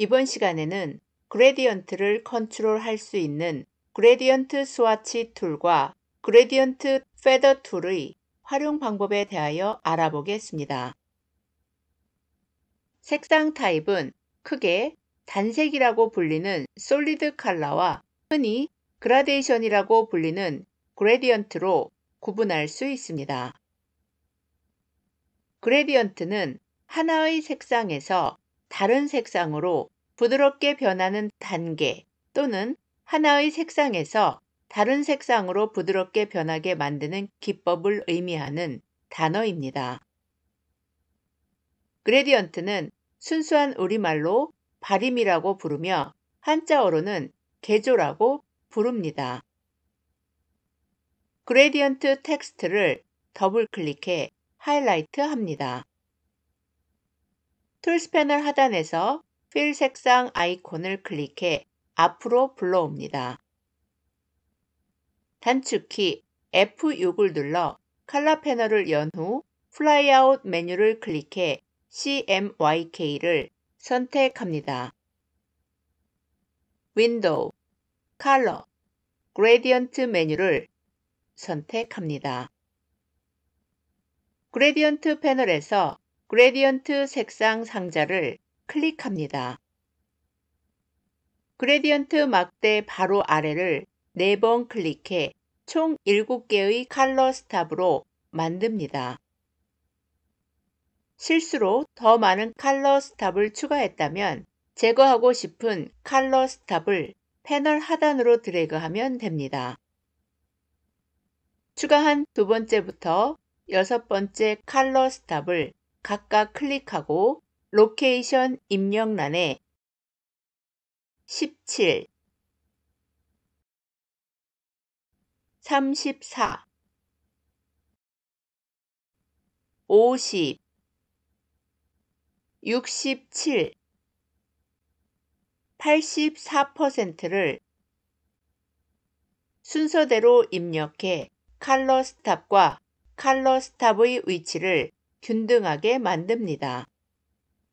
이번 시간에는 그레디언트를 컨트롤할 수 있는 그레디언트 스와치 툴과 그레디언트 페더 툴의 활용 방법에 대하여 알아보겠습니다. 색상 타입은 크게 단색이라고 불리는 솔리드 컬러와 흔히 그라데이션이라고 불리는 그레디언트로 구분할 수 있습니다. 그레디언트는 하나의 색상에서 다른 색상으로 부드럽게 변하는 단계 또는 하나의 색상에서 다른 색상으로 부드럽게 변하게 만드는 기법을 의미하는 단어입니다. 그레디언트는 순수한 우리말로 발임이라고 부르며 한자어로는 개조라고 부릅니다. 그레디언트 텍스트를 더블 클릭해 하이라이트 합니다. 툴스 패널 하단에서 필 색상 아이콘을 클릭해 앞으로 불러옵니다. 단축키 F6을 눌러 칼라 패널을 연 후 플라이아웃 메뉴를 클릭해 CMYK를 선택합니다. 윈도우, 컬러, 그레디언트 메뉴를 선택합니다. 그레디언트 패널에서 그레디언트 색상 상자를 클릭합니다. 그레디언트 막대 바로 아래를 4번 클릭해 총 7개의 컬러 스탑으로 만듭니다. 실수로 더 많은 컬러 스탑을 추가했다면 제거하고 싶은 컬러 스탑을 패널 하단으로 드래그하면 됩니다. 추가한 두 번째부터 여섯 번째 컬러 스탑을 각각 클릭하고 로케이션 입력란에 17, 34, 50, 67, 84%를 순서대로 입력해 칼러 스탑과 칼러 스탑의 위치를 균등하게 만듭니다.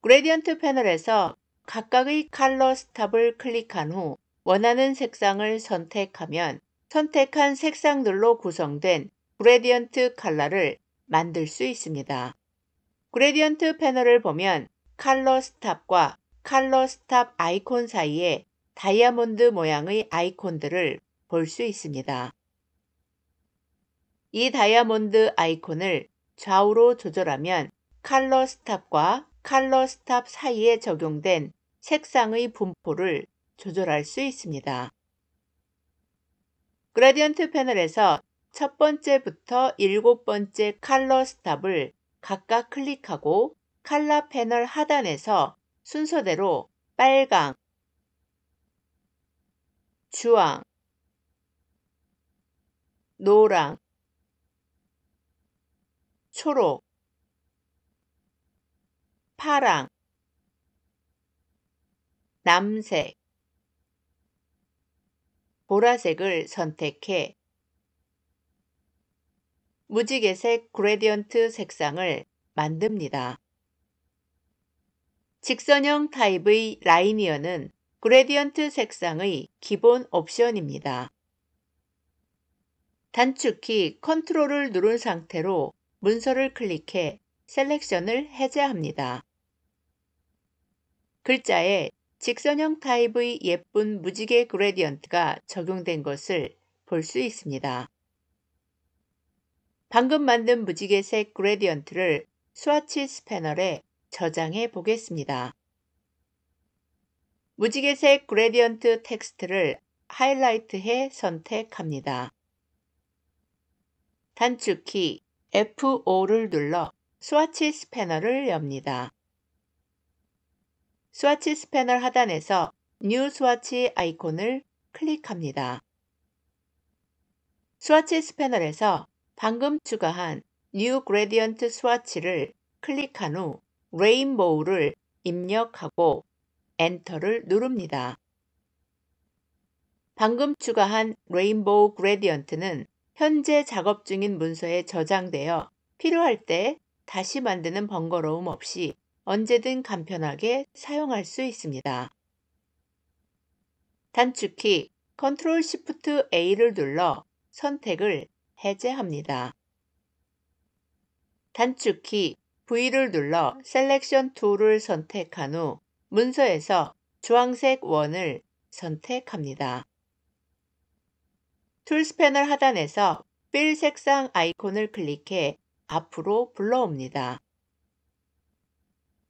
그레디언트 패널에서 각각의 컬러 스탑을 클릭한 후 원하는 색상을 선택하면 선택한 색상들로 구성된 그레디언트 컬러를 만들 수 있습니다. 그레디언트 패널을 보면 컬러 스탑과 컬러 스탑 아이콘 사이에 다이아몬드 모양의 아이콘들을 볼 수 있습니다. 이 다이아몬드 아이콘을 좌우로 조절하면 칼러 스탑과 칼러 스탑 사이에 적용된 색상의 분포를 조절할 수 있습니다. 그라디언트 패널에서 첫 번째부터 일곱 번째 칼러 스탑을 각각 클릭하고 칼러 패널 하단에서 순서대로 빨강, 주황, 노랑, 초록 파랑 남색 보라색을 선택해 무지개색 그레디언트 색상을 만듭니다. 직선형 타입의 라이니어는 그레디언트 색상의 기본 옵션입니다. 단축키 컨트롤을 누른 상태로 문서를 클릭해 셀렉션을 해제합니다. 글자에 직선형 타입의 예쁜 무지개 그레디언트가 적용된 것을 볼 수 있습니다. 방금 만든 무지개색 그레디언트를 스와치 스패널에 저장해 보겠습니다. 무지개색 그레디언트 텍스트를 하이라이트해 선택합니다. 단축키 F5를 눌러 스와치 스패너를 엽니다. 스와치 스패널 하단에서 New 스와치 아이콘을 클릭합니다. 스와치 스패널에서 방금 추가한 New Gradient 스와치를 클릭한 후 r a i n b o w 를 입력하고 엔터를 누릅니다. 방금 추가한 Rainbow g r a d i e n t 는 현재 작업 중인 문서에 저장되어 필요할 때 다시 만드는 번거로움 없이 언제든 간편하게 사용할 수 있습니다. 단축키 Ctrl Shift A를 눌러 선택을 해제합니다. 단축키 V를 눌러 Selection t o o l 을 선택한 후 문서에서 주황색 원을 선택합니다. 툴스 패널 하단에서 필 색상 아이콘을 클릭해 앞으로 불러옵니다.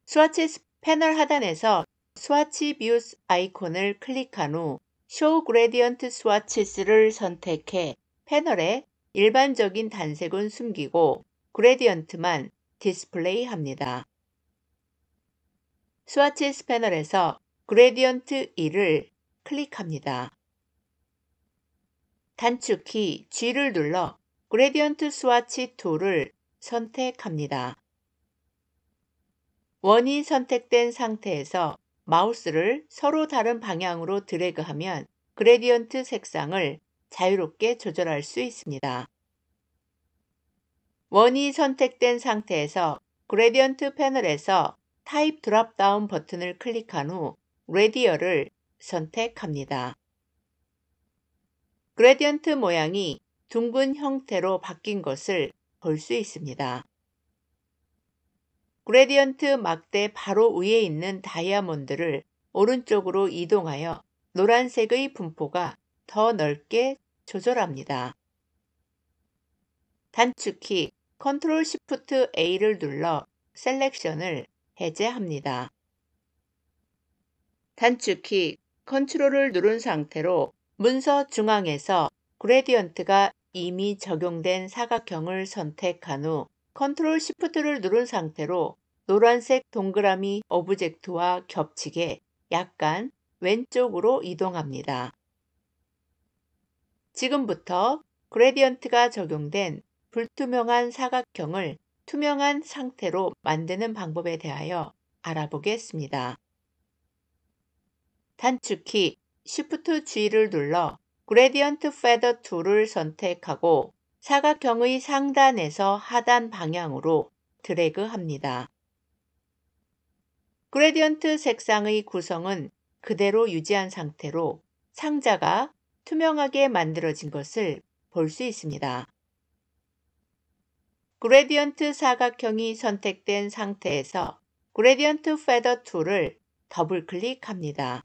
스와치 패널 하단에서 스와치 뷰스 아이콘을 클릭한 후 Show Gradient Swatches를 선택해 패널에 일반적인 단색은 숨기고 그레디언트만 디스플레이합니다. 스와치스 패널에서 그레디언트 1을 클릭합니다. 단축키 G를 눌러 그래디언트 스와치 툴을 선택합니다. 원이 선택된 상태에서 마우스를 서로 다른 방향으로 드래그하면 그래디언트 색상을 자유롭게 조절할 수 있습니다. 원이 선택된 상태에서 그래디언트 패널에서 타입 드랍다운 버튼을 클릭한 후 레디어를 선택합니다. 그레디언트 모양이 둥근 형태로 바뀐 것을 볼 수 있습니다. 그레디언트 막대 바로 위에 있는 다이아몬드를 오른쪽으로 이동하여 노란색의 분포가 더 넓게 조절합니다. 단축키 컨트롤 시프트 A를 눌러 셀렉션을 해제합니다. 단축키 컨트롤을 누른 상태로 문서 중앙에서 그레디언트가 이미 적용된 사각형을 선택한 후 컨트롤 시프트를 누른 상태로 노란색 동그라미 오브젝트와 겹치게 약간 왼쪽으로 이동합니다. 지금부터 그레디언트가 적용된 불투명한 사각형을 투명한 상태로 만드는 방법에 대하여 알아보겠습니다. 단축키 Shift G를 눌러 Gradient 그레 a 언트페 r 2를 선택하고 사각형의 상단에서 하단 방향으로 드래그합니다. 그레디언트 색상의 구성은 그대로 유지한 상태로 상자가 투명하게 만들어진 것을 볼 수 있습니다. 그레디언트 사각형이 선택된 상태에서 그레디언트 페더 2를 더블클릭합니다.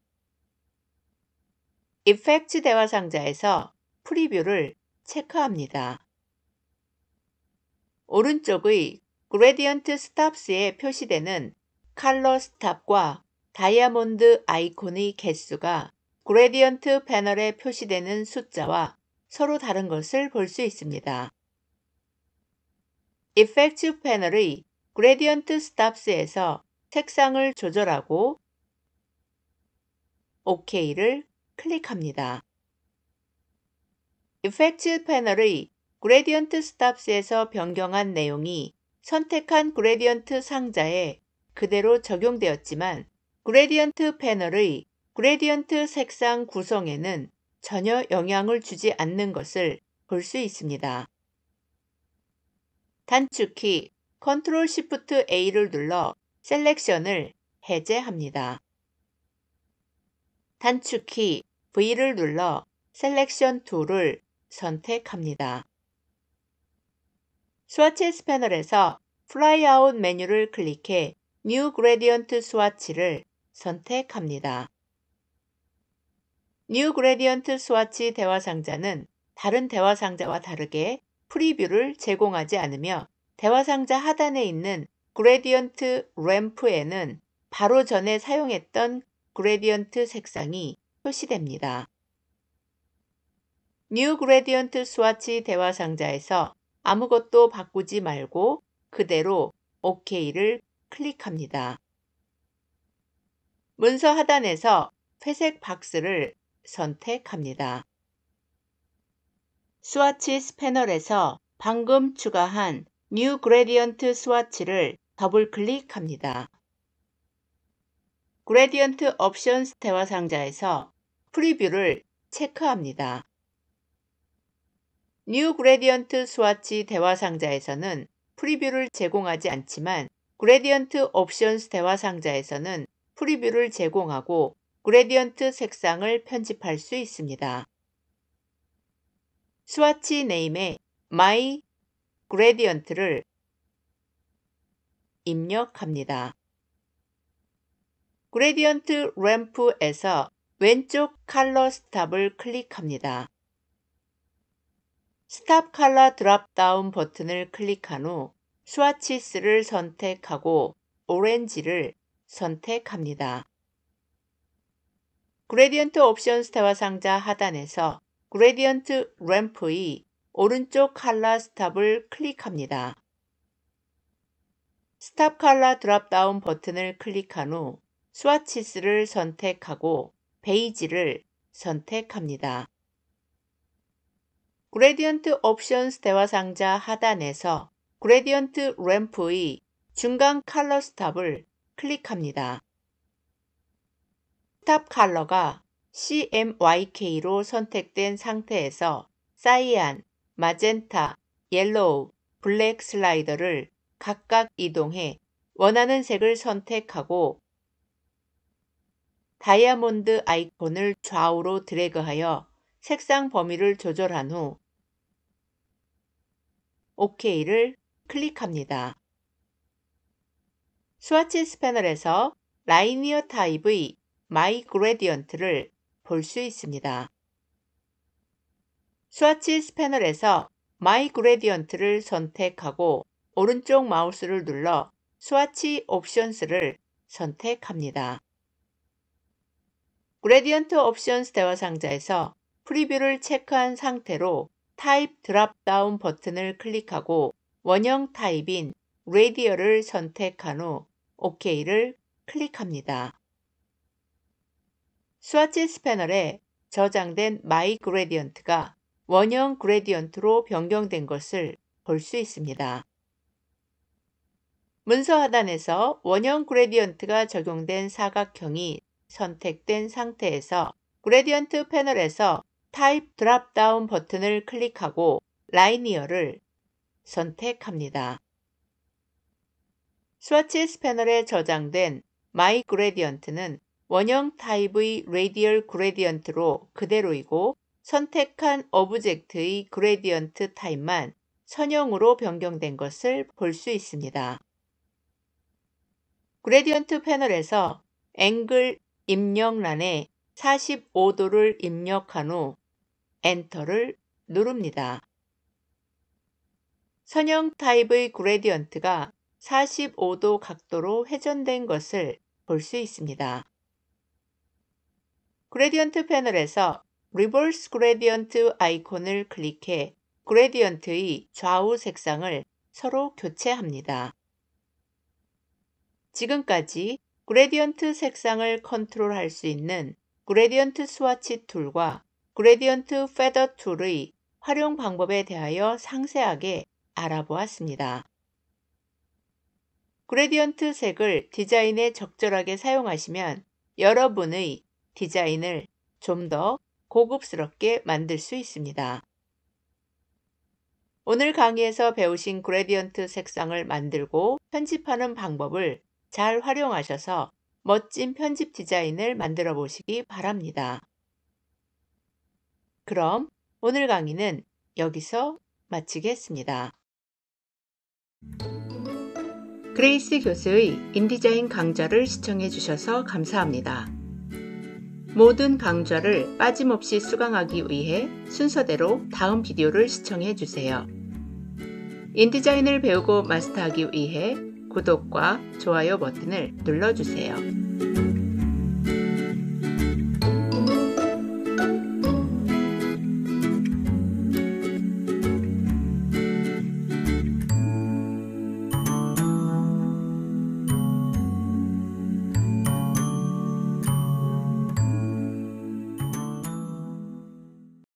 이펙트 대화 상자에서 프리뷰를 체크합니다. 오른쪽의 그레디언트 스탑스에 표시되는 컬러 스탑과 다이아몬드 아이콘의 개수가 그레디언트 패널에 표시되는 숫자와 서로 다른 것을 볼 수 있습니다. 이펙트 패널의 그레디언트 스탑스에서 색상을 조절하고 OK를 클릭합니다. 이펙트 패널의 그레디언트 스탑스에서 변경한 내용이 선택한 그레디언트 상자에 그대로 적용되었지만 그레디언트 패널의 그레디언트 색상 구성에는 전혀 영향을 주지 않는 것을 볼 수 있습니다. 단축키 Ctrl Shift A를 눌러 셀렉션을 해제합니다. 단축키 V를 눌러 셀렉션 툴을 선택합니다. 스와치 패널에서 플라이 아웃 메뉴를 클릭해 New Gradient 스와치를 선택합니다. New Gradient 스와치 대화 상자는 다른 대화 상자와 다르게 프리뷰를 제공하지 않으며 대화 상자 하단에 있는 Gradient r a m p 에는 바로 전에 사용했던 그레디언트 색상이 표시됩니다. 뉴 그레디언트 스와치 대화 상자에서 아무것도 바꾸지 말고 그대로 OK를 클릭합니다. 문서 하단에서 회색 박스를 선택합니다. 스와치 스패널에서 방금 추가한 뉴 그레디언트 스와치를 더블 클릭합니다. 그레디언트 옵션스 대화 상자에서 프리뷰를 체크합니다. 뉴 그레디언트 스와치 대화 상자에서는 프리뷰를 제공하지 않지만 그레디언트 옵션스 대화 상자에서는 프리뷰를 제공하고 그레디언트 색상을 편집할 수 있습니다. 스와치 네임에 my 그레디언트를 입력합니다. 그레디언트 램프에서 왼쪽 컬러 스탑을 클릭합니다. 스탑 컬러 드랍다운 버튼을 클릭한 후 스와치스를 선택하고 오렌지를 선택합니다. 그레디언트 옵션스 대화 상자 하단에서 그레디언트 램프의 오른쪽 칼러 스탑을 클릭합니다. 스탑 칼러 드랍다운 버튼을 클릭한 후 스와치스를 선택하고 베이지를 선택합니다. 그레디언트 옵션스 대화 상자 하단에서 그레디언트 램프의 중간 컬러 스탑을 클릭합니다. 스탑 컬러가 CMYK로 선택된 상태에서 사이안, 마젠타, 옐로우, 블랙 슬라이더를 각각 이동해 원하는 색을 선택하고 다이아몬드 아이콘을 좌우로 드래그하여 색상 범위를 조절한 후 OK를 클릭합니다. 스와치 스 패널에서 라이니어 타입의 마이 그레디언트를 볼 수 있습니다. 스와치 스 패널에서 마이 그레디언트를 선택하고 오른쪽 마우스를 눌러 스와치 옵션스를 선택합니다. 그레디언트 옵션스 대화 상자에서 프리뷰를 체크한 상태로 타입 드랍다운 버튼을 클릭하고 원형 타입인 레디어를 선택한 후 OK를 클릭합니다. 스와치스 패널에 저장된 마이 그레디언트가 원형 그레디언트로 변경된 것을 볼 수 있습니다. 문서 하단에서 원형 그레디언트가 적용된 사각형이 선택된 상태에서 그레디언트 패널에서 타입 드랍다운 버튼을 클릭하고 라이니어를 선택합니다. 스와치스 패널에 저장된 마이 그레디언트는 원형 타입의 레디얼 그레디언트로 그대로이고 선택한 오브젝트의 그레디언트 타입만 선형으로 변경된 것을 볼 수 있습니다. 그레디언트 패널에서 앵글 입력란에 45도를 입력한 후 엔터를 누릅니다. 선형 타입의 그레디언트가 45도 각도로 회전된 것을 볼 수 있습니다. 그레디언트 패널에서 리버스 그레디언트 아이콘을 클릭해 그레디언트의 좌우 색상을 서로 교체합니다. 지금까지 그레디언트 색상을 컨트롤할 수 있는 그레디언트 스와치 툴과 그레디언트 페더 툴의 활용 방법에 대하여 상세하게 알아보았습니다. 그레디언트 색을 디자인에 적절하게 사용하시면 여러분의 디자인을 좀 더 고급스럽게 만들 수 있습니다. 오늘 강의에서 배우신 그레디언트 색상을 만들고 편집하는 방법을 잘 활용하셔서 멋진 편집 디자인을 만들어 보시기 바랍니다. 그럼 오늘 강의는 여기서 마치겠습니다. 그레이스 교수의 인디자인 강좌를 시청해 주셔서 감사합니다. 모든 강좌를 빠짐없이 수강하기 위해 순서대로 다음 비디오를 시청해 주세요. 인디자인을 배우고 마스터하기 위해 구독과 좋아요 버튼을 눌러주세요.